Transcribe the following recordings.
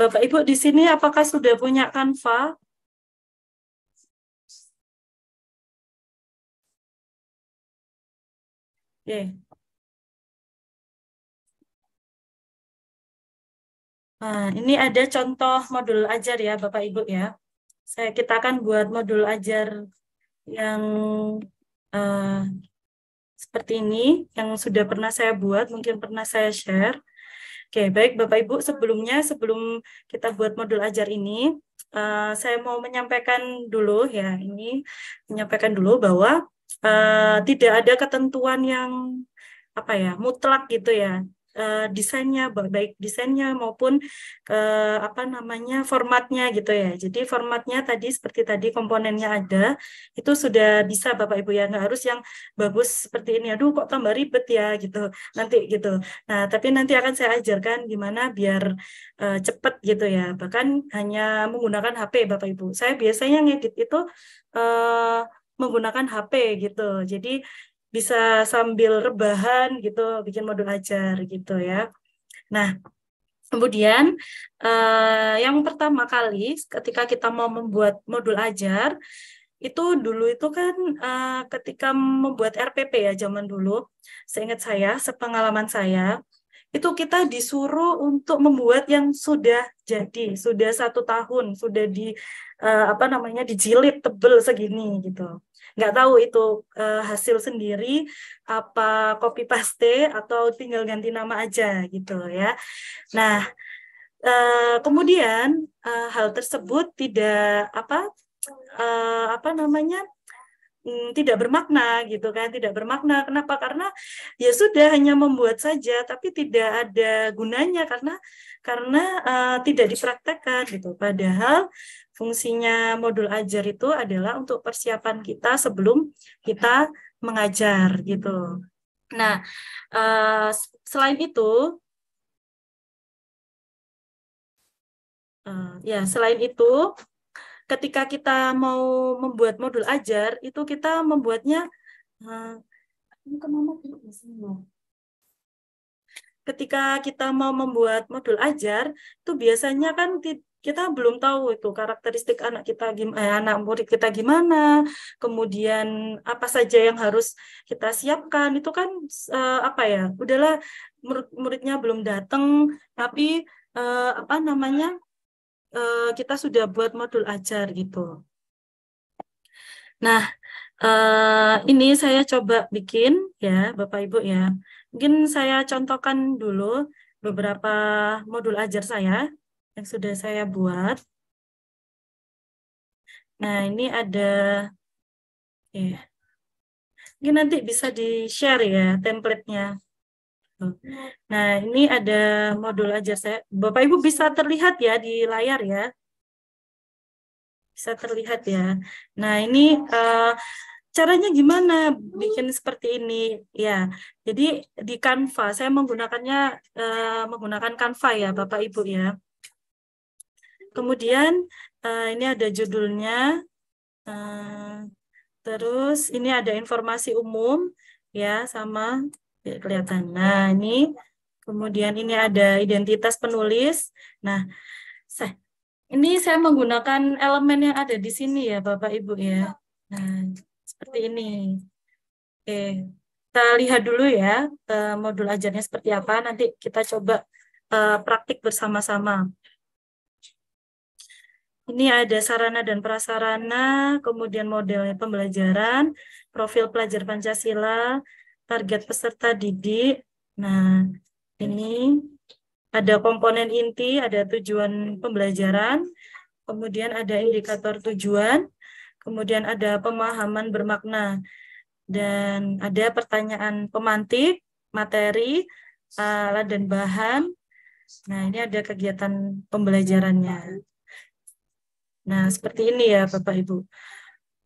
Bapak Ibu di sini apakah sudah punya Canva? Nah, ini ada contoh modul ajar ya Bapak Ibu ya. Saya kita akan buat modul ajar yang uh, seperti ini yang sudah pernah saya buat, mungkin pernah saya share. Oke, baik Bapak Ibu, sebelumnya sebelum kita buat modul ajar ini, uh, saya mau menyampaikan dulu ya, ini menyampaikan dulu bahwa uh, tidak ada ketentuan yang apa ya, mutlak gitu ya. Eh, desainnya baik desainnya maupun ke eh, apa namanya formatnya gitu ya jadi formatnya tadi seperti tadi komponennya ada itu sudah bisa bapak ibu ya nggak harus yang bagus seperti ini aduh kok tambah ribet ya gitu nanti gitu nah tapi nanti akan saya ajarkan gimana biar uh, cepet gitu ya bahkan hanya menggunakan HP bapak ibu saya biasanya ngedit itu uh, menggunakan HP gitu. Jadi bisa sambil rebahan gitu bikin modul ajar gitu ya. Nah, Kemudian eh, yang pertama kali ketika kita mau membuat modul ajar itu dulu itu kan eh, ketika membuat RPP ya zaman dulu, seingat saya, sepengalaman saya itu kita disuruh untuk membuat yang sudah jadi, sudah satu tahun, sudah di eh, apa namanya dijilid tebel segini gitu nggak tahu itu uh, hasil sendiri apa copy paste atau tinggal ganti nama aja gitu ya nah uh, kemudian uh, hal tersebut tidak apa uh, apa namanya hmm, tidak bermakna gitu kan tidak bermakna kenapa karena ya sudah hanya membuat saja tapi tidak ada gunanya karena karena uh, tidak dipraktekkan gitu padahal fungsinya modul ajar itu adalah untuk persiapan kita sebelum kita mengajar gitu nah uh, selain itu Uh, ya, selain itu, ketika kita mau membuat modul ajar itu kita membuatnya eh, ketika kita mau membuat modul ajar itu biasanya kan kita belum tahu itu karakteristik anak kita eh, anak murid kita gimana kemudian apa saja yang harus kita siapkan itu kan eh, apa ya udahlah murid muridnya belum datang tapi eh, apa namanya Eh, kita sudah buat modul ajar gitu. Nah, eh, ini saya coba bikin ya, Bapak Ibu ya. Mungkin saya contohkan dulu beberapa modul ajar saya yang sudah saya buat. Nah, ini ada ya. Mungkin nanti bisa di-share ya template-nya. Gitu. Nah, ini ada modul aja saya. Bapak Ibu bisa terlihat ya di layar ya. Bisa terlihat ya. Nah, ini uh, caranya gimana bikin seperti ini? Ya. Jadi di Canva saya menggunakannya uh, menggunakan Canva ya, Bapak Ibu ya. Kemudian uh, ini ada judulnya uh, terus ini ada informasi umum ya sama kelihatan. Nah, ini kemudian ini ada identitas penulis. Nah, saya, ini saya menggunakan elemen yang ada di sini ya, Bapak Ibu ya. Nah, seperti ini. Oke, kita lihat dulu ya eh, modul ajarnya seperti apa. Nanti kita coba eh, praktik bersama-sama. Ini ada sarana dan prasarana, kemudian model pembelajaran, profil pelajar Pancasila, target peserta didik. Nah, ini ada komponen inti, ada tujuan pembelajaran, kemudian ada indikator tujuan, kemudian ada pemahaman bermakna, dan ada pertanyaan pemantik, materi, alat dan bahan. Nah, ini ada kegiatan pembelajarannya. Nah, seperti ini ya Bapak Ibu.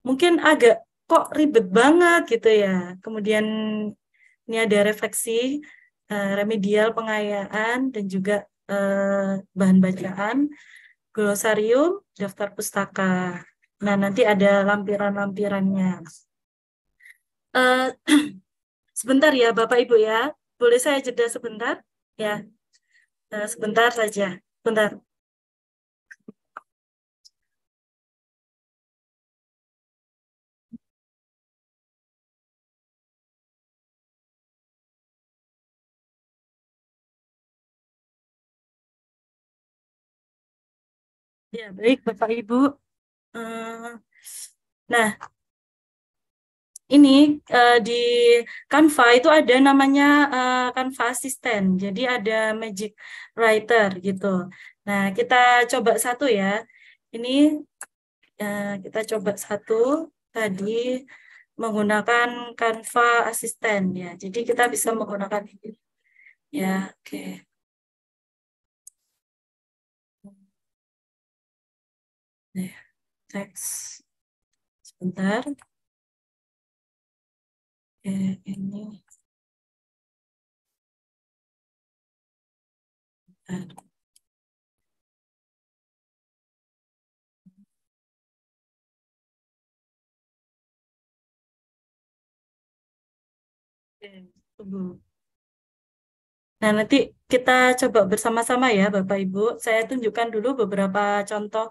Mungkin agak kok ribet banget gitu ya. Kemudian ini ada refleksi, uh, remedial pengayaan, dan juga uh, bahan bacaan, glosarium, daftar pustaka. Nah, nanti ada lampiran-lampirannya. Uh, sebentar ya, Bapak Ibu ya. Boleh saya jeda sebentar? Ya, uh, sebentar saja. sebentar Ya, baik Bapak Ibu. Eh, nah, ini eh, di Canva itu ada namanya eh, Canva Assistant. Jadi ada Magic Writer gitu. Nah, kita coba satu ya. Ini kita coba satu tadi menggunakan Canva Assistant ya. Jadi kita bisa menggunakan ini. Ya, oke. Okay. Nah, teks sebentar. Oke, ini. Sebentar. Oke, Nah, nanti kita coba bersama-sama ya, Bapak Ibu. Saya tunjukkan dulu beberapa contoh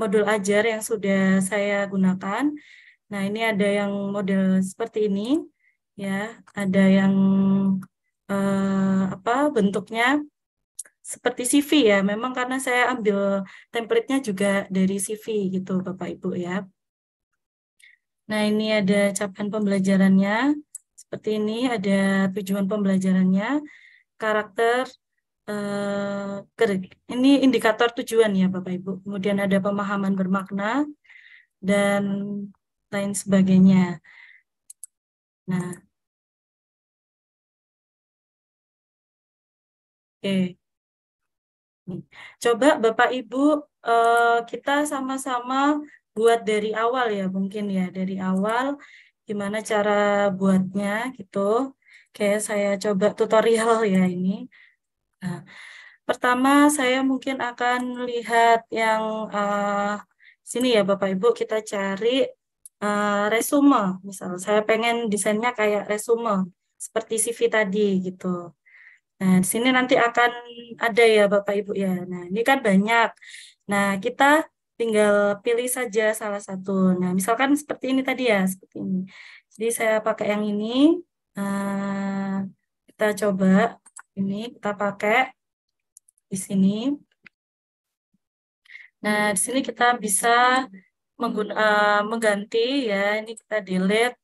modul ajar yang sudah saya gunakan. Nah, ini ada yang model seperti ini ya, ada yang eh, apa bentuknya seperti CV ya. Memang karena saya ambil template-nya juga dari CV gitu, Bapak Ibu ya. Nah, ini ada capaian pembelajarannya. Seperti ini ada tujuan pembelajarannya, karakter Eh, ini indikator tujuan ya Bapak Ibu. Kemudian ada pemahaman bermakna dan lain sebagainya. Nah, oke. Coba Bapak Ibu eh, kita sama-sama buat dari awal ya mungkin ya dari awal gimana cara buatnya gitu. Kayak saya coba tutorial ya ini. Nah, pertama saya mungkin akan lihat yang uh, sini ya Bapak Ibu kita cari uh, resume misal saya pengen desainnya kayak resume seperti CV tadi gitu. Nah, di sini nanti akan ada ya Bapak Ibu ya. Nah, ini kan banyak. Nah, kita tinggal pilih saja salah satu. Nah, misalkan seperti ini tadi ya, seperti ini. Jadi saya pakai yang ini. Uh, kita coba ini kita pakai di sini. Nah, di sini kita bisa eh, mengganti ya, ini kita delete.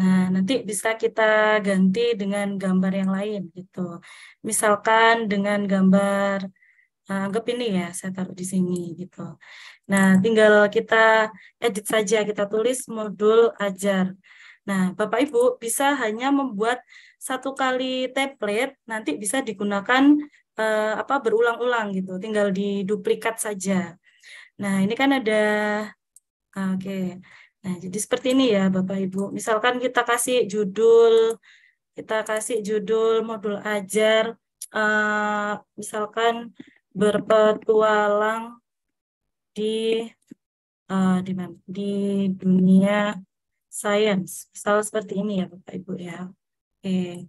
Nah, nanti bisa kita ganti dengan gambar yang lain gitu. Misalkan dengan gambar eh, anggap ini ya, saya taruh di sini gitu. Nah, tinggal kita edit saja, kita tulis modul ajar. Nah, Bapak Ibu bisa hanya membuat satu kali template nanti bisa digunakan eh, apa berulang-ulang gitu, tinggal diduplikat saja. Nah, ini kan ada oke. Okay. Nah, jadi seperti ini ya Bapak Ibu. Misalkan kita kasih judul kita kasih judul modul ajar eh, misalkan berpetualang di uh, di di dunia science. Misal seperti ini ya Bapak Ibu ya. Oke.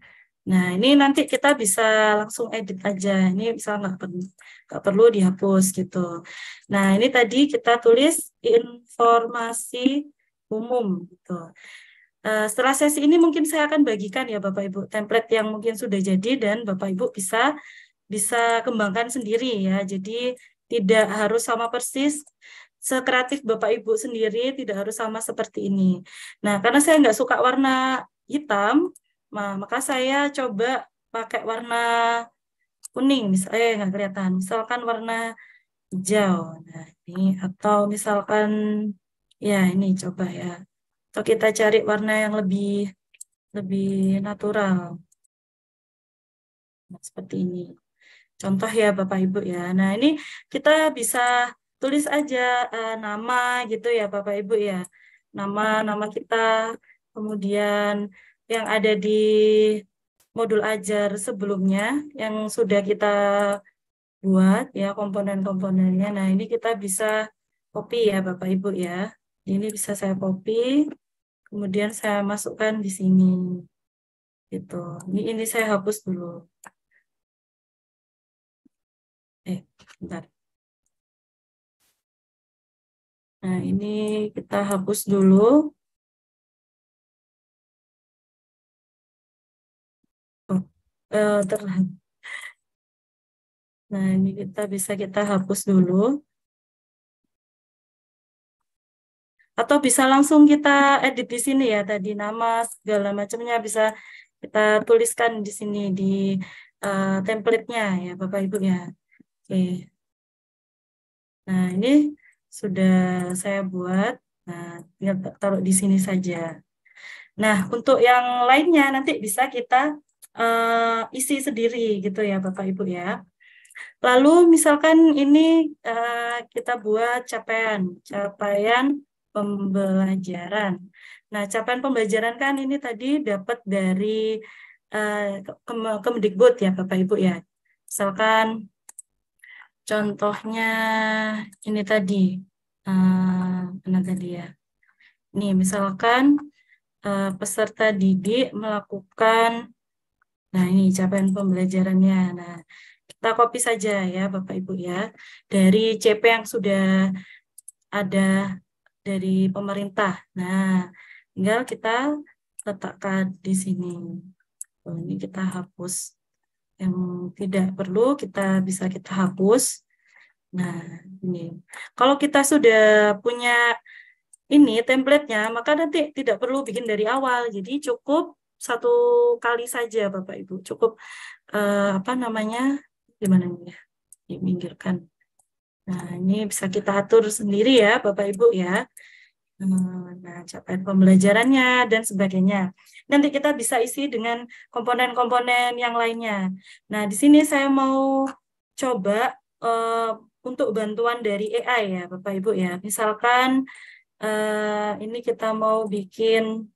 Nah ini nanti kita bisa langsung edit aja. Ini bisa nggak perlu nggak perlu dihapus gitu. Nah ini tadi kita tulis informasi umum gitu. Eh, setelah sesi ini mungkin saya akan bagikan ya Bapak Ibu template yang mungkin sudah jadi dan Bapak Ibu bisa bisa kembangkan sendiri ya. Jadi tidak harus sama persis sekreatif Bapak Ibu sendiri tidak harus sama seperti ini. Nah, karena saya nggak suka warna hitam, maka saya coba pakai warna kuning, misalnya eh, nggak kelihatan. Misalkan warna hijau. Nah, ini atau misalkan ya ini coba ya. Atau kita cari warna yang lebih lebih natural. Nah, seperti ini. Contoh ya Bapak Ibu ya. Nah, ini kita bisa tulis aja uh, nama gitu ya Bapak Ibu ya. Nama nama kita kemudian yang ada di modul ajar sebelumnya yang sudah kita buat ya komponen-komponennya. Nah, ini kita bisa copy ya Bapak Ibu ya. Ini bisa saya copy kemudian saya masukkan di sini. Gitu. Ini ini saya hapus dulu. Eh, bentar. Nah, ini kita hapus dulu. Oh, eh, terlalu. Nah, ini kita bisa kita hapus dulu. Atau bisa langsung kita edit di sini ya, tadi nama segala macamnya bisa kita tuliskan di sini di uh, template-nya ya Bapak Ibu ya. Oke. Nah, ini sudah saya buat. Nah, tinggal taruh di sini saja. Nah, untuk yang lainnya nanti bisa kita uh, isi sendiri gitu ya Bapak Ibu ya. Lalu misalkan ini uh, kita buat capaian, capaian pembelajaran. Nah, capaian pembelajaran kan ini tadi dapat dari uh, eh, Kemdikbud ya Bapak Ibu ya. Misalkan Contohnya ini tadi, uh, eh, mana tadi ya? Nih, misalkan eh, peserta didik melakukan, nah ini capaian pembelajarannya. Nah, kita copy saja ya Bapak Ibu ya, dari CP yang sudah ada dari pemerintah. Nah, tinggal kita letakkan di sini. Oh, ini kita hapus yang tidak perlu kita bisa kita hapus. Nah, ini. Kalau kita sudah punya ini templatenya, maka nanti tidak perlu bikin dari awal. Jadi cukup satu kali saja Bapak Ibu. Cukup eh, apa namanya? gimana nih ya? Diminggirkan. Nah, ini bisa kita atur sendiri ya Bapak Ibu ya nah capaian pembelajarannya dan sebagainya. Nanti kita bisa isi dengan komponen-komponen yang lainnya. Nah, di sini saya mau coba uh, untuk bantuan dari AI ya, Bapak Ibu ya. Misalkan uh, ini kita mau bikin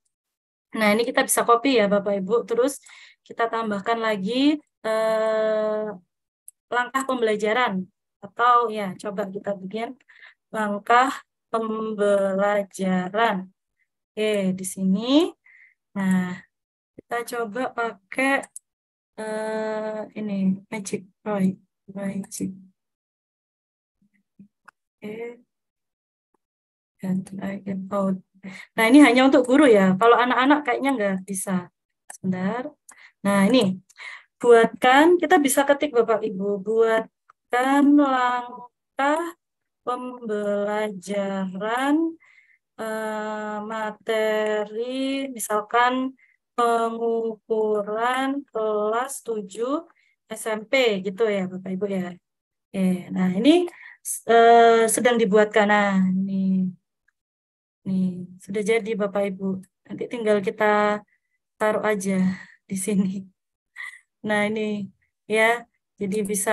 Nah, ini kita bisa copy ya Bapak Ibu. Terus kita tambahkan lagi uh, langkah pembelajaran atau ya coba kita bikin langkah pembelajaran. Oke, di sini. Nah, kita coba pakai uh, ini magic right, magic. Oke. Dan out. Nah, ini hanya untuk guru ya. Kalau anak-anak kayaknya nggak bisa. Sebentar. Nah, ini buatkan kita bisa ketik Bapak Ibu buatkan langkah pembelajaran eh, materi misalkan pengukuran kelas 7 SMP gitu ya Bapak Ibu ya. Oke, nah ini eh, sedang dibuatkan. Nah, ini nih sudah jadi Bapak Ibu. Nanti tinggal kita taruh aja di sini. Nah, ini ya. Jadi bisa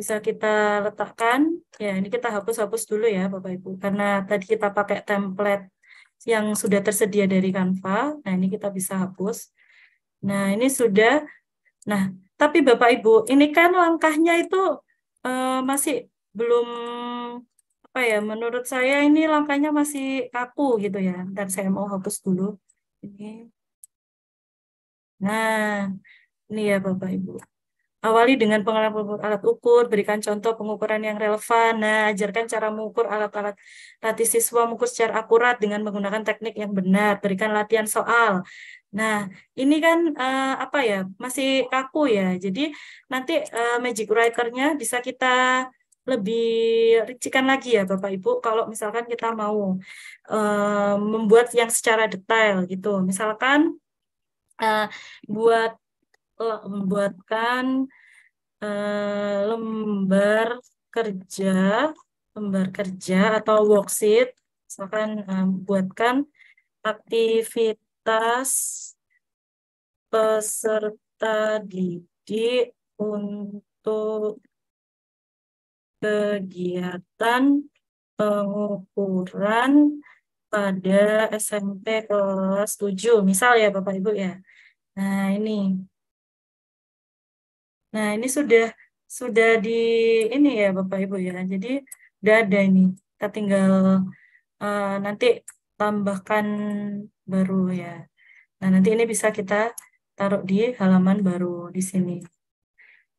bisa kita letakkan. Ya, ini kita hapus-hapus dulu ya Bapak Ibu. Karena tadi kita pakai template yang sudah tersedia dari Canva. Nah, ini kita bisa hapus. Nah, ini sudah. Nah, tapi Bapak Ibu, ini kan langkahnya itu uh, masih belum apa ya? Menurut saya ini langkahnya masih kaku gitu ya. Dan saya mau hapus dulu. Ini. Nah, ini ya Bapak Ibu. Awali dengan pengalaman alat ukur, berikan contoh pengukuran yang relevan. Nah, ajarkan cara mengukur alat-alat. Latih siswa mengukur secara akurat dengan menggunakan teknik yang benar. Berikan latihan soal. Nah, ini kan uh, apa ya? Masih kaku ya. Jadi nanti uh, magic writer-nya bisa kita lebih rincikan lagi ya Bapak Ibu kalau misalkan kita mau uh, membuat yang secara detail gitu. Misalkan uh, buat membuatkan uh, lembar kerja, lembar kerja atau worksheet, misalkan um, buatkan aktivitas peserta didik untuk kegiatan pengukuran pada SMP kelas 7, misal ya Bapak Ibu ya. Nah, ini Nah, ini sudah sudah di ini ya Bapak Ibu ya. Jadi udah ada ini. Kita tinggal uh, nanti tambahkan baru ya. Nah, nanti ini bisa kita taruh di halaman baru di sini.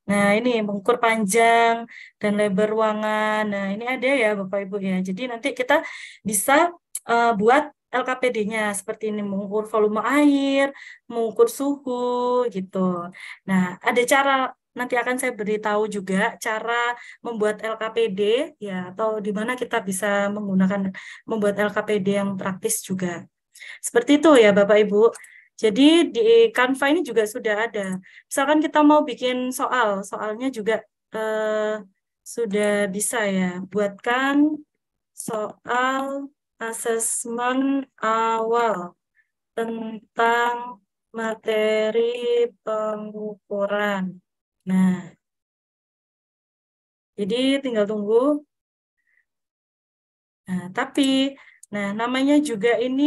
Nah, ini mengukur panjang dan lebar ruangan. Nah, ini ada ya Bapak Ibu ya. Jadi nanti kita bisa uh, buat LKPD-nya seperti ini mengukur volume air, mengukur suhu gitu. Nah, ada cara nanti akan saya beritahu juga cara membuat LKPD ya atau di mana kita bisa menggunakan membuat LKPD yang praktis juga. Seperti itu ya Bapak Ibu. Jadi di Canva ini juga sudah ada. Misalkan kita mau bikin soal, soalnya juga eh, sudah bisa ya. Buatkan soal asesmen awal tentang materi pengukuran Nah, jadi tinggal tunggu. Nah, tapi, nah namanya juga ini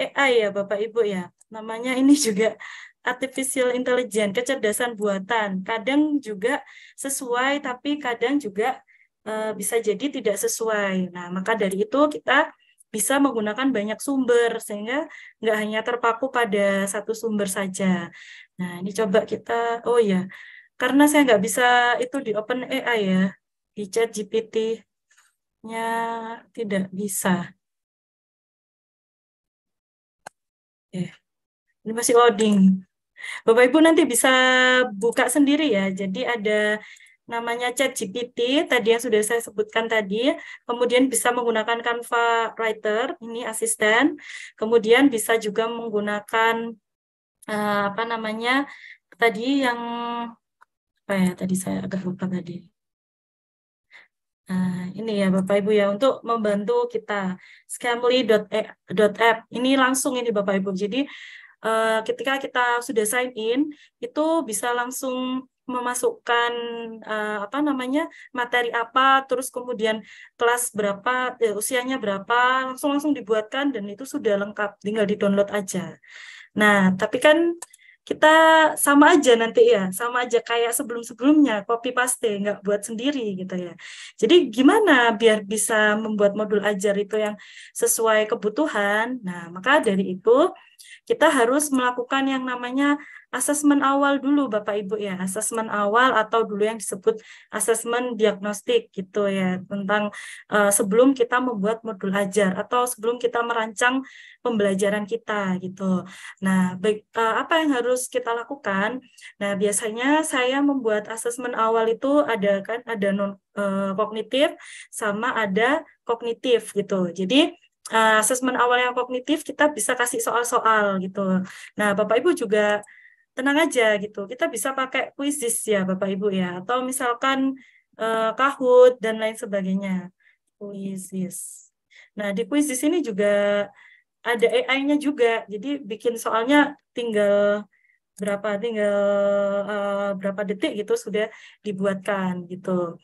AI ya Bapak Ibu ya. Namanya ini juga artificial intelligence, kecerdasan buatan. Kadang juga sesuai, tapi kadang juga e, bisa jadi tidak sesuai. Nah, maka dari itu kita bisa menggunakan banyak sumber sehingga nggak hanya terpaku pada satu sumber saja. Nah, ini coba kita, oh ya, karena saya nggak bisa itu di Open AI ya di Chat GPT-nya tidak bisa. Ini masih loading. Bapak Ibu nanti bisa buka sendiri ya. Jadi ada namanya chat GPT tadi yang sudah saya sebutkan tadi kemudian bisa menggunakan Canva Writer ini asisten kemudian bisa juga menggunakan uh, apa namanya tadi yang apa ya tadi saya agak lupa tadi. Nah, ini ya Bapak Ibu ya untuk membantu kita scamly.app. E, ini langsung ini Bapak Ibu. Jadi uh, ketika kita sudah sign in itu bisa langsung memasukkan uh, apa namanya materi apa terus kemudian kelas berapa eh, usianya berapa langsung langsung dibuatkan dan itu sudah lengkap tinggal di download aja nah tapi kan kita sama aja nanti ya, sama aja kayak sebelum-sebelumnya, copy paste, nggak buat sendiri gitu ya. Jadi gimana biar bisa membuat modul ajar itu yang sesuai kebutuhan? Nah, maka dari itu kita harus melakukan yang namanya asesmen awal dulu Bapak Ibu ya, asesmen awal atau dulu yang disebut asesmen diagnostik gitu ya, tentang uh, sebelum kita membuat modul ajar atau sebelum kita merancang pembelajaran kita gitu. Nah, baik, uh, apa yang harus kita lakukan? Nah, biasanya saya membuat asesmen awal itu ada kan ada non uh, kognitif sama ada kognitif gitu. Jadi uh, asesmen awal yang kognitif kita bisa kasih soal-soal gitu. Nah, Bapak Ibu juga tenang aja gitu. Kita bisa pakai kuisis ya Bapak Ibu ya atau misalkan uh, Kahoot dan lain sebagainya. Kuisis. Nah, di kuisis ini juga ada AI-nya juga. Jadi bikin soalnya tinggal berapa tinggal uh, berapa detik gitu sudah dibuatkan gitu.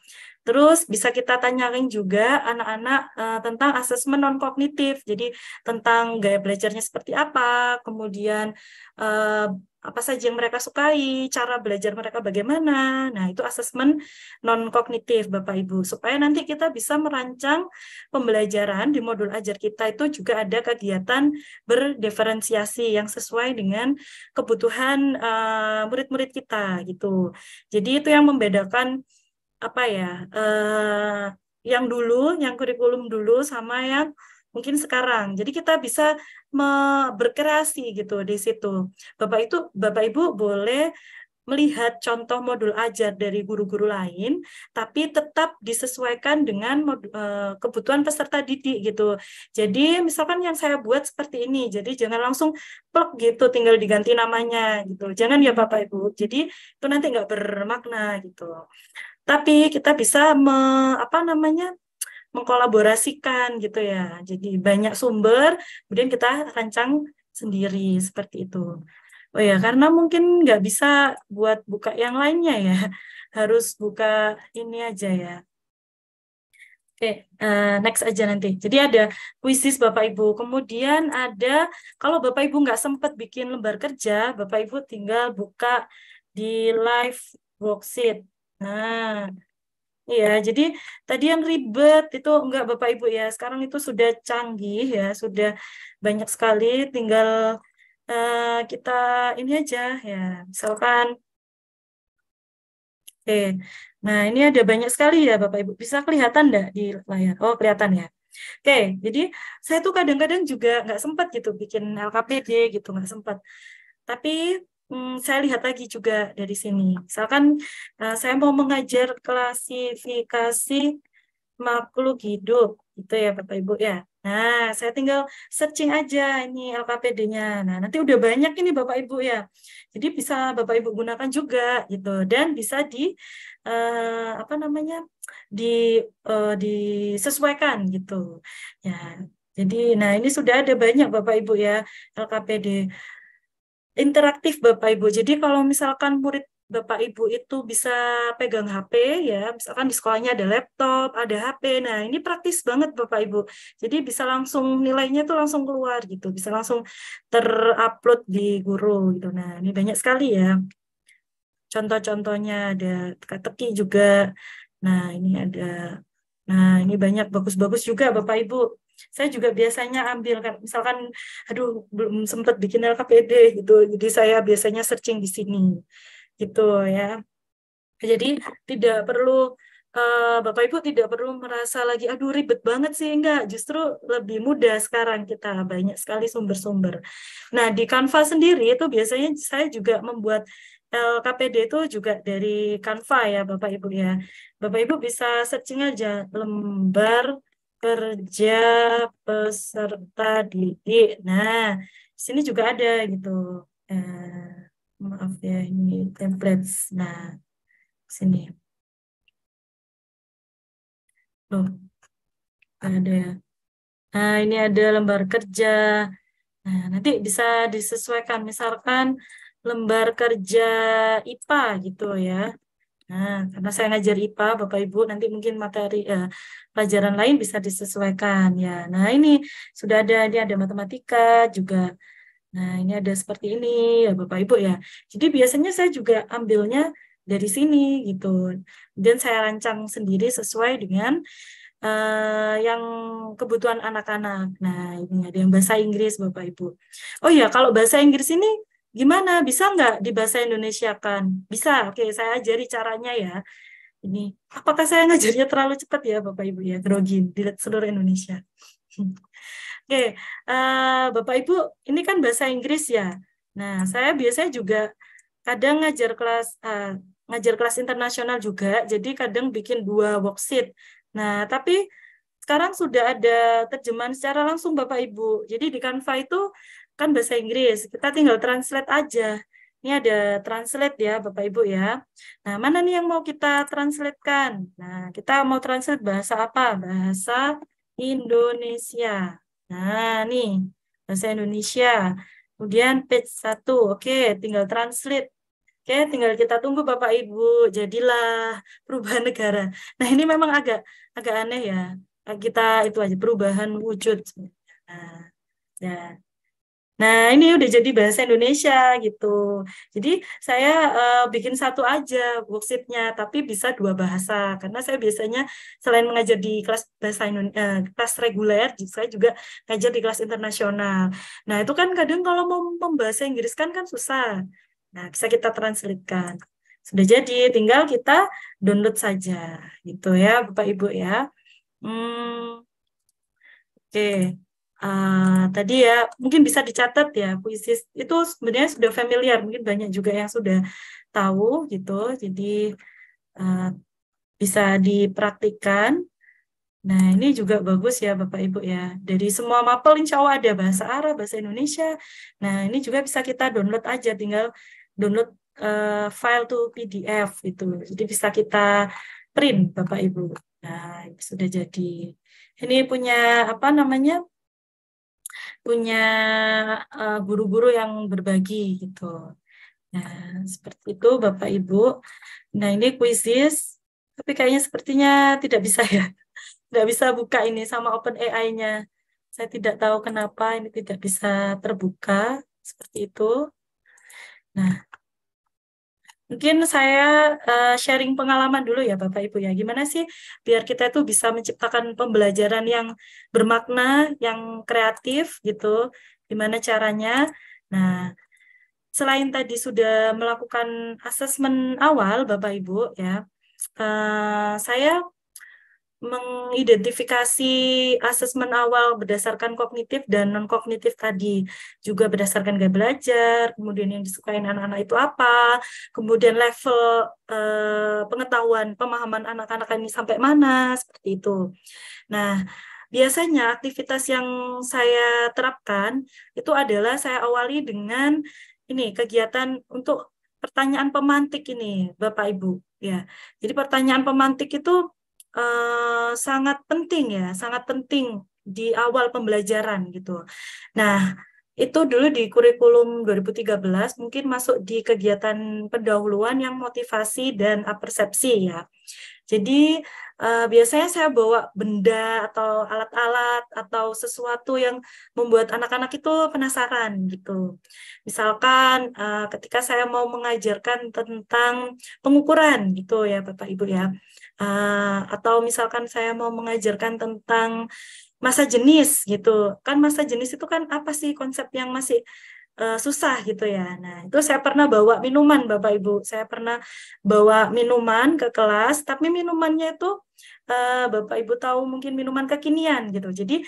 Terus bisa kita tanyain juga anak-anak uh, tentang asesmen non kognitif. Jadi tentang gaya belajarnya seperti apa, kemudian uh, apa saja yang mereka sukai, cara belajar mereka bagaimana. Nah, itu asesmen non kognitif Bapak Ibu supaya nanti kita bisa merancang pembelajaran di modul ajar kita itu juga ada kegiatan berdiferensiasi yang sesuai dengan kebutuhan eh, murid-murid uh, kita gitu. Jadi itu yang membedakan apa ya uh, yang dulu, yang kurikulum dulu sama yang mungkin sekarang. Jadi kita bisa berkreasi gitu di situ. Bapak itu Bapak Ibu boleh melihat contoh modul ajar dari guru-guru lain, tapi tetap disesuaikan dengan modul, uh, eh, kebutuhan peserta didik gitu. Jadi misalkan yang saya buat seperti ini, jadi jangan langsung plek gitu, tinggal diganti namanya gitu. Jangan ya Bapak Ibu. Jadi itu nanti nggak bermakna gitu tapi kita bisa me, apa namanya mengkolaborasikan gitu ya. Jadi banyak sumber, kemudian kita rancang sendiri seperti itu. Oh ya, karena mungkin nggak bisa buat buka yang lainnya ya, harus buka ini aja ya. Oke, okay, uh, eh, next aja nanti. Jadi ada kuisis Bapak Ibu. Kemudian ada kalau Bapak Ibu nggak sempat bikin lembar kerja, Bapak Ibu tinggal buka di live worksheet Nah, Iya, jadi tadi yang ribet itu enggak Bapak Ibu ya. Sekarang itu sudah canggih ya, sudah banyak sekali tinggal uh, kita ini aja ya. Misalkan Oke. Nah, ini ada banyak sekali ya Bapak Ibu. Bisa kelihatan enggak di layar? Oh, kelihatan ya. Oke, jadi saya tuh kadang-kadang juga enggak sempat gitu bikin LKPD gitu, enggak sempat. Tapi hmm, saya lihat lagi juga dari sini. Misalkan uh, saya mau mengajar klasifikasi makhluk hidup, gitu ya Bapak Ibu ya. Nah, saya tinggal searching aja ini LKPD-nya. Nah, nanti udah banyak ini Bapak Ibu ya. Jadi bisa Bapak Ibu gunakan juga gitu dan bisa di uh, apa namanya? di uh, disesuaikan gitu. Ya. Jadi, nah ini sudah ada banyak Bapak Ibu ya LKPD interaktif Bapak Ibu. Jadi kalau misalkan murid Bapak Ibu itu bisa pegang HP ya, misalkan di sekolahnya ada laptop, ada HP. Nah, ini praktis banget Bapak Ibu. Jadi bisa langsung nilainya tuh langsung keluar gitu, bisa langsung terupload di guru gitu. Nah, ini banyak sekali ya. Contoh-contohnya ada teka-teki juga. Nah, ini ada Nah, ini banyak bagus-bagus juga Bapak Ibu saya juga biasanya ambil kan misalkan aduh belum sempat bikin LKPD gitu jadi saya biasanya searching di sini gitu ya jadi tidak perlu uh, Bapak Ibu tidak perlu merasa lagi aduh ribet banget sih enggak justru lebih mudah sekarang kita banyak sekali sumber-sumber nah di Canva sendiri itu biasanya saya juga membuat LKPD itu juga dari Canva ya Bapak Ibu ya. Bapak Ibu bisa searching aja lembar kerja peserta didik. Nah, sini juga ada gitu. Eh, maaf ya, ini templates. Nah, sini. Loh, ada Nah, ini ada lembar kerja. Nah, nanti bisa disesuaikan. Misalkan lembar kerja IPA gitu ya. Nah, karena saya ngajar IPA, Bapak Ibu, nanti mungkin materi eh, pelajaran lain bisa disesuaikan ya. Nah, ini sudah ada ini ada matematika juga. Nah, ini ada seperti ini ya Bapak Ibu ya. Jadi biasanya saya juga ambilnya dari sini gitu. Dan saya rancang sendiri sesuai dengan uh, yang kebutuhan anak-anak. Nah, ini ada yang bahasa Inggris, Bapak Ibu. Oh iya, kalau bahasa Inggris ini gimana bisa nggak di bahasa Indonesia kan bisa oke saya ajari caranya ya ini apakah saya ngajarnya terlalu cepat ya bapak ibu ya grogi di seluruh Indonesia oke uh, bapak ibu ini kan bahasa Inggris ya nah saya biasanya juga kadang ngajar kelas uh, ngajar kelas internasional juga jadi kadang bikin dua worksheet nah tapi sekarang sudah ada terjemahan secara langsung Bapak Ibu. Jadi di Canva itu kan bahasa Inggris, kita tinggal translate aja. Ini ada translate ya Bapak Ibu ya. Nah, mana nih yang mau kita translatekan? Nah, kita mau translate bahasa apa? Bahasa Indonesia. Nah, nih bahasa Indonesia. Kemudian page 1. Oke, tinggal translate. Oke, tinggal kita tunggu Bapak Ibu. Jadilah perubahan negara. Nah, ini memang agak agak aneh ya. Kita itu aja perubahan wujud. Nah, ya. Nah, ini udah jadi bahasa Indonesia gitu. Jadi saya uh, bikin satu aja worksheet-nya tapi bisa dua bahasa. Karena saya biasanya selain mengajar di kelas bahasa Indonesia, uh, kelas reguler, saya juga ngajar di kelas internasional. Nah, itu kan kadang kalau mau membahasa Inggris kan kan susah. Nah, bisa kita translitkan. Sudah jadi, tinggal kita download saja gitu ya, Bapak Ibu ya. Hmm. Oke. Okay. Uh, tadi ya mungkin bisa dicatat ya puisi itu sebenarnya sudah familiar mungkin banyak juga yang sudah tahu gitu jadi uh, bisa dipraktikkan nah ini juga bagus ya bapak ibu ya dari semua mapel insya Allah ada bahasa Arab bahasa Indonesia nah ini juga bisa kita download aja tinggal download uh, file to PDF gitu jadi bisa kita print bapak ibu nah sudah jadi ini punya apa namanya punya eh, guru-guru uh, yang berbagi gitu. Nah, seperti itu Bapak Ibu. Nah, ini kuisis, tapi kayaknya sepertinya tidak bisa ya. Tidak bisa buka ini sama open AI-nya. Saya tidak tahu kenapa ini tidak bisa terbuka seperti itu. Nah, Mungkin saya uh, sharing pengalaman dulu ya Bapak Ibu ya. Gimana sih biar kita itu bisa menciptakan pembelajaran yang bermakna, yang kreatif gitu. Gimana caranya? Nah, selain tadi sudah melakukan asesmen awal Bapak Ibu ya, uh, saya mengidentifikasi asesmen awal berdasarkan kognitif dan non kognitif tadi juga berdasarkan gaya belajar kemudian yang disukai anak-anak itu apa kemudian level eh, pengetahuan pemahaman anak-anak ini sampai mana seperti itu nah biasanya aktivitas yang saya terapkan itu adalah saya awali dengan ini kegiatan untuk pertanyaan pemantik ini Bapak Ibu ya jadi pertanyaan pemantik itu Eh, sangat penting ya, sangat penting di awal pembelajaran gitu. Nah, itu dulu di kurikulum 2013 mungkin masuk di kegiatan pendahuluan yang motivasi dan persepsi ya. Jadi uh, biasanya saya bawa benda atau alat-alat atau sesuatu yang membuat anak-anak itu penasaran gitu. Misalkan uh, ketika saya mau mengajarkan tentang pengukuran gitu ya Bapak Ibu ya uh, atau misalkan saya mau mengajarkan tentang masa jenis gitu kan masa jenis itu kan apa sih konsep yang masih uh, susah gitu ya nah itu saya pernah bawa minuman bapak ibu saya pernah bawa minuman ke kelas tapi minumannya itu uh, bapak ibu tahu mungkin minuman kekinian gitu jadi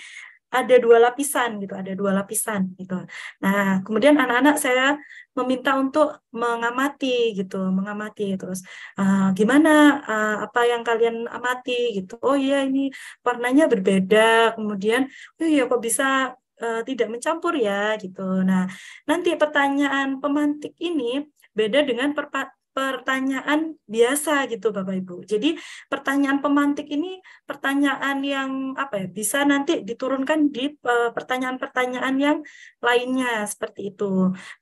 ada dua lapisan gitu, ada dua lapisan gitu. Nah, kemudian anak-anak saya meminta untuk mengamati gitu, mengamati terus uh, gimana uh, apa yang kalian amati gitu. Oh iya ini warnanya berbeda. Kemudian, oh iya kok bisa uh, tidak mencampur ya gitu. Nah, nanti pertanyaan pemantik ini beda dengan pertanyaan biasa gitu Bapak Ibu. Jadi pertanyaan pemantik ini pertanyaan yang apa ya bisa nanti diturunkan di e, pertanyaan-pertanyaan yang lainnya seperti itu.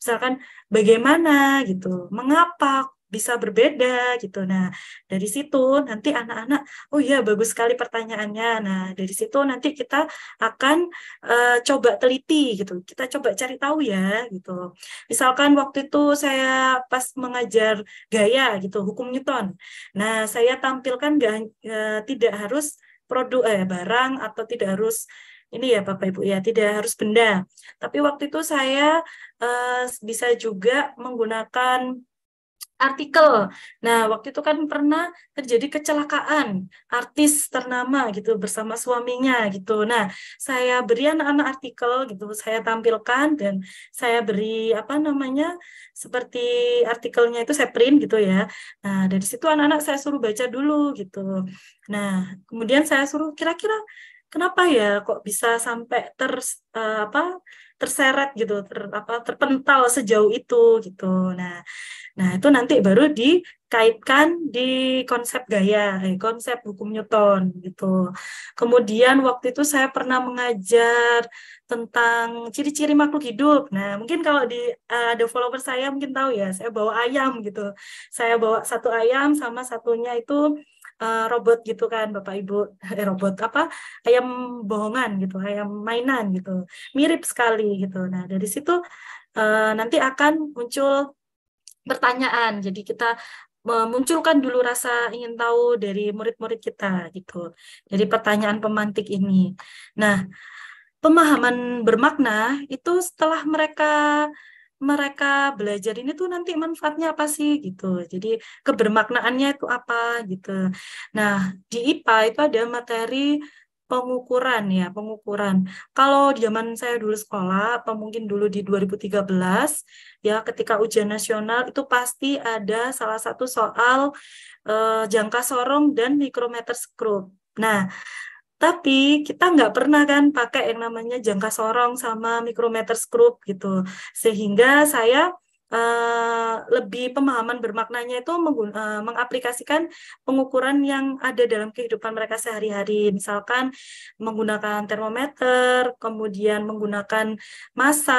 Misalkan bagaimana gitu, mengapa, bisa berbeda gitu. Nah, dari situ nanti anak-anak, oh iya bagus sekali pertanyaannya. Nah, dari situ nanti kita akan uh, coba teliti gitu. Kita coba cari tahu ya gitu. Misalkan waktu itu saya pas mengajar gaya gitu, hukum Newton. Nah, saya tampilkan gak, uh, eh, tidak harus produk eh barang atau tidak harus ini ya Bapak Ibu ya tidak harus benda. Tapi waktu itu saya uh, bisa juga menggunakan artikel. Nah, waktu itu kan pernah terjadi kecelakaan artis ternama gitu bersama suaminya gitu. Nah, saya beri anak-anak artikel gitu, saya tampilkan dan saya beri apa namanya seperti artikelnya itu saya print gitu ya. Nah, dari situ anak-anak saya suruh baca dulu gitu. Nah, kemudian saya suruh kira-kira kenapa ya kok bisa sampai ter uh, apa terseret gitu ter, apa terpental sejauh itu gitu nah nah itu nanti baru dikaitkan di konsep gaya eh, konsep hukum Newton gitu kemudian waktu itu saya pernah mengajar tentang ciri-ciri makhluk hidup nah mungkin kalau di eh, ada follower saya mungkin tahu ya saya bawa ayam gitu saya bawa satu ayam sama satunya itu uh, robot gitu kan Bapak Ibu eh, robot apa ayam bohongan gitu ayam mainan gitu mirip sekali gitu nah dari situ uh, nanti akan muncul pertanyaan jadi kita memunculkan dulu rasa ingin tahu dari murid-murid kita gitu dari pertanyaan pemantik ini nah pemahaman bermakna itu setelah mereka mereka belajar ini tuh nanti manfaatnya apa sih gitu. Jadi kebermaknaannya itu apa gitu. Nah, di IPA itu ada materi pengukuran ya, pengukuran. Kalau di zaman saya dulu sekolah atau mungkin dulu di 2013 ya ketika ujian nasional itu pasti ada salah satu soal eh, jangka sorong dan mikrometer skrup. Nah, tapi kita nggak pernah kan pakai yang namanya jangka sorong sama mikrometer skrup gitu. Sehingga saya Uh, lebih pemahaman bermaknanya itu uh, mengaplikasikan pengukuran yang ada dalam kehidupan mereka sehari-hari misalkan menggunakan termometer kemudian menggunakan masa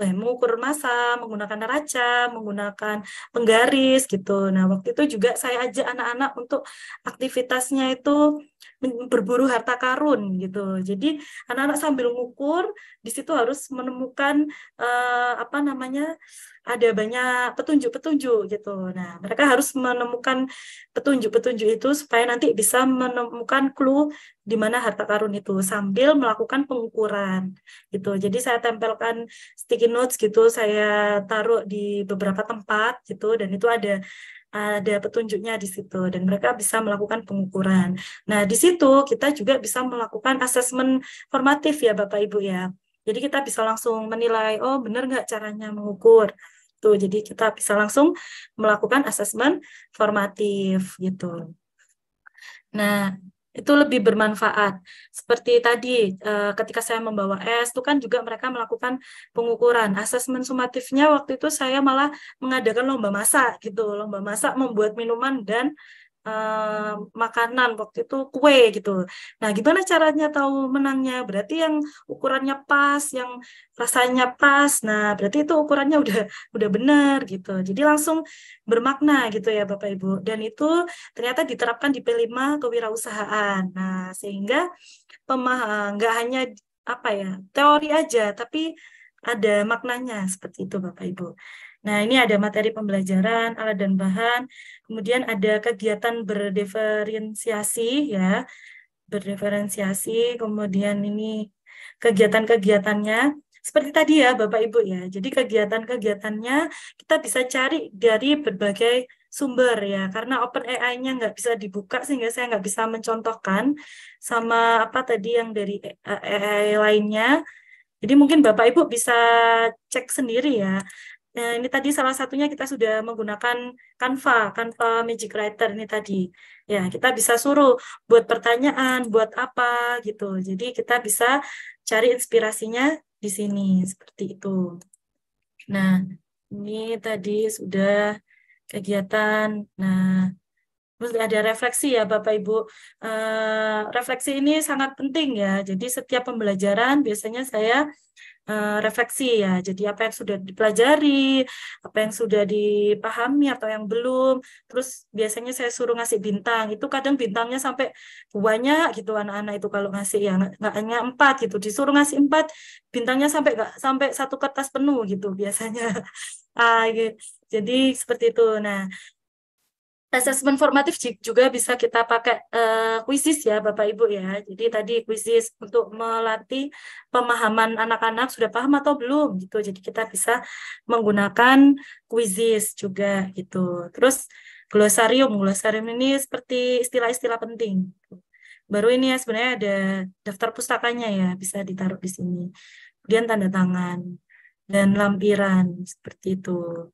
eh, mengukur massa menggunakan neraca menggunakan penggaris gitu nah waktu itu juga saya ajak anak-anak untuk aktivitasnya itu berburu harta karun gitu. Jadi anak-anak sambil ngukur di situ harus menemukan eh, apa namanya ada banyak petunjuk-petunjuk gitu. Nah, mereka harus menemukan petunjuk-petunjuk itu supaya nanti bisa menemukan clue di mana harta karun itu sambil melakukan pengukuran gitu. Jadi saya tempelkan sticky notes gitu, saya taruh di beberapa tempat gitu dan itu ada ada petunjuknya di situ dan mereka bisa melakukan pengukuran. Nah, di situ kita juga bisa melakukan asesmen formatif ya Bapak Ibu ya. Jadi kita bisa langsung menilai oh benar nggak caranya mengukur. Tuh, jadi kita bisa langsung melakukan asesmen formatif gitu. Nah, itu lebih bermanfaat. Seperti tadi eh, ketika saya membawa es itu kan juga mereka melakukan pengukuran. Asesmen sumatifnya waktu itu saya malah mengadakan lomba masak gitu, lomba masak membuat minuman dan uh, makanan waktu itu kue gitu. Nah, gimana caranya tahu menangnya? Berarti yang ukurannya pas, yang rasanya pas. Nah, berarti itu ukurannya udah udah benar gitu. Jadi langsung bermakna gitu ya Bapak Ibu. Dan itu ternyata diterapkan di P5 kewirausahaan. Nah, sehingga pemaham nggak hanya apa ya, teori aja, tapi ada maknanya seperti itu Bapak Ibu. Nah, ini ada materi pembelajaran, alat dan bahan, kemudian ada kegiatan berdiferensiasi ya, berdiferensiasi, kemudian ini kegiatan-kegiatannya seperti tadi ya Bapak Ibu ya. Jadi kegiatan-kegiatannya kita bisa cari dari berbagai sumber ya karena open AI-nya nggak bisa dibuka sehingga saya nggak bisa mencontohkan sama apa tadi yang dari AI lainnya. Jadi mungkin Bapak Ibu bisa cek sendiri ya. Nah, ini tadi salah satunya kita sudah menggunakan Canva, Canva Magic Writer ini tadi. Ya, kita bisa suruh buat pertanyaan, buat apa gitu. Jadi kita bisa cari inspirasinya di sini seperti itu. Nah, ini tadi sudah kegiatan. Nah, terus ada refleksi ya Bapak Ibu. Uh, refleksi ini sangat penting ya. Jadi setiap pembelajaran biasanya saya Eh, refleksi ya. Jadi apa yang sudah dipelajari, apa yang sudah dipahami atau yang belum, terus biasanya saya suruh ngasih bintang. Itu kadang bintangnya sampai banyak gitu anak-anak itu kalau ngasih ya nggak hanya empat gitu. Disuruh ngasih empat, bintangnya sampai nggak sampai satu kertas penuh gitu biasanya. ah, gitu. Jadi seperti itu. Nah, Assessment formatif juga bisa kita pakai uh, kuisis ya Bapak Ibu ya. Jadi tadi kuisis untuk melatih pemahaman anak-anak sudah paham atau belum gitu. Jadi kita bisa menggunakan kuisis juga gitu. Terus glosarium, glosarium ini seperti istilah-istilah penting. Baru ini ya sebenarnya ada daftar pustakanya ya bisa ditaruh di sini. Kemudian tanda tangan dan lampiran seperti itu.